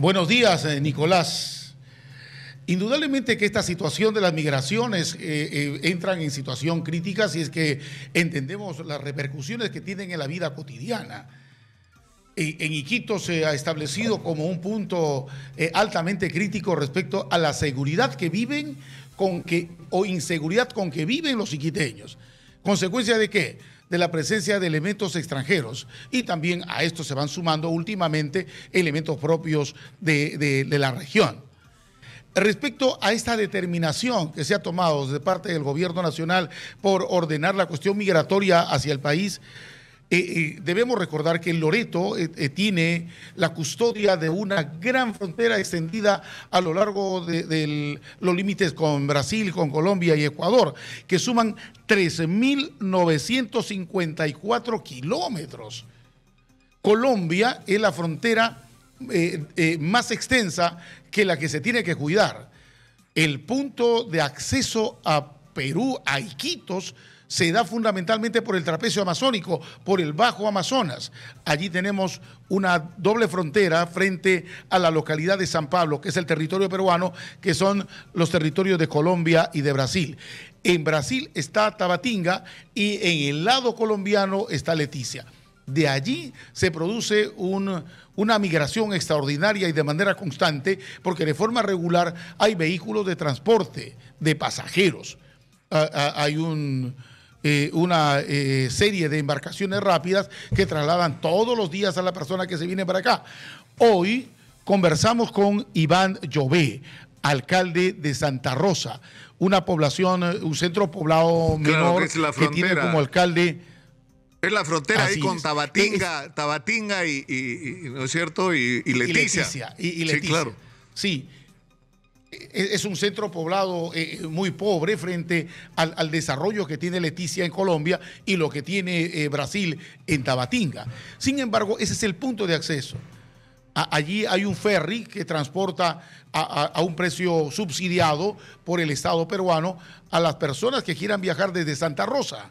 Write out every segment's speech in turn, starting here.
Buenos días, eh, Nicolás. Indudablemente que esta situación de las migraciones entra eh, eh, entran en situación crítica si es que entendemos las repercusiones que tienen en la vida cotidiana. en Iquito se ha establecido como un punto altamente crítico respecto a la seguridad que viven con que, o inseguridad con que viven los iquiteños. ¿Consecuencia de qué? de la presencia de elementos extranjeros y también a esto se van sumando últimamente elementos propios de, de, la región. Respecto a esta determinación que se ha tomado de parte del gobierno nacional por ordenar la cuestión migratoria hacia el país, eh, eh, debemos recordar que Loreto eh, tiene la custodia de una gran frontera extendida a lo largo de, los límites con Brasil, con Colombia y Ecuador, que suman 13.954 kilómetros. Colombia es la frontera más extensa que la que se tiene que cuidar. El punto de acceso a Perú a se da fundamentalmente por el trapecio amazónico, por el Bajo Amazonas. Allí tenemos una doble frontera frente a la localidad de San Pablo, que es el territorio peruano, que son los territorios de Colombia y de Brasil. En Brasil está Tabatinga y en el lado colombiano está Leticia. De allí se produce una migración extraordinaria y de manera constante, porque de forma regular hay vehículos de transporte de pasajeros hay un, eh, una eh, serie de embarcaciones rápidas que trasladan todos los días a la persona que se viene para acá. Hoy conversamos con Iván Llové, alcalde de Santa Rosa, una población, eh, un centro poblado menor que, tiene como alcalde. Es la frontera ahí con Tabatinga, Tabatinga y, es cierto? Y, Leticia. Y Leticia. Sí, claro. Sí. E-, es un centro poblado eh, muy pobre frente al, desarrollo que tiene Leticia en Colombia y lo que tiene eh, Brasil en Tabatinga. Sin embargo, ese es el punto de acceso. allí hay un ferry que transporta a, un precio subsidiado por el Estado peruano a las personas que quieran viajar desde Santa Rosa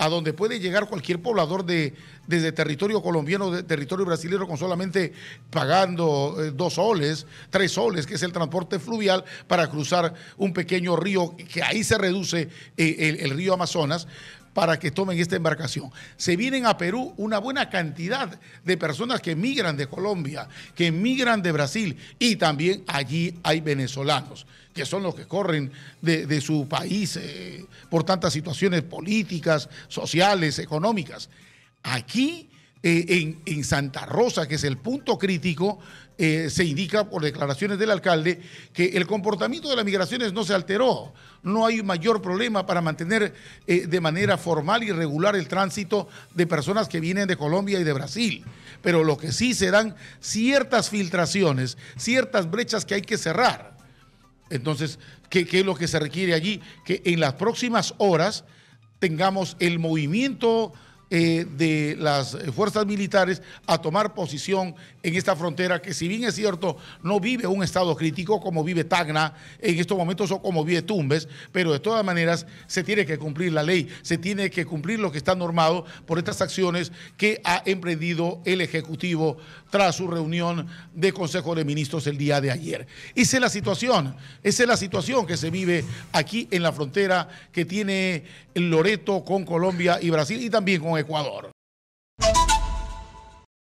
a donde puede llegar cualquier poblador de, desde territorio colombiano, de territorio brasileño, con solamente pagando eh, dos soles, tres soles, que es el transporte fluvial, para cruzar un pequeño río, que ahí se reduce eh, el, río Amazonas para que tomen esta embarcación. Se vienen a Perú una buena cantidad de personas que migran de Colombia, que migran de Brasil y también allí hay venezolanos, que son los que corren de, su país eh, por tantas situaciones políticas, sociales, económicas. Aquí eh, en, Santa Rosa, que es el punto crítico, eh, se indica por declaraciones del alcalde que el comportamiento de las migraciones no se alteró. No hay mayor problema para mantener eh, de manera formal y regular el tránsito de personas que vienen de Colombia y de Brasil. Pero lo que sí se dan ciertas filtraciones, ciertas brechas que hay que cerrar. Entonces, qué es lo que se requiere allí? Que en las próximas horas tengamos el movimiento eh, de las fuerzas militares a tomar posición en esta frontera que si bien es cierto no vive un estado crítico como vive Tacna en estos momentos o como vive Tumbes, pero de todas maneras se tiene que cumplir la ley, se tiene que cumplir lo que está normado por estas acciones que ha emprendido el Ejecutivo tras su reunión de Consejo de Ministros el día de ayer. Esa es la situación, esa es la situación que se vive aquí en la frontera que tiene Loreto con Colombia y Brasil y también con Ecuador.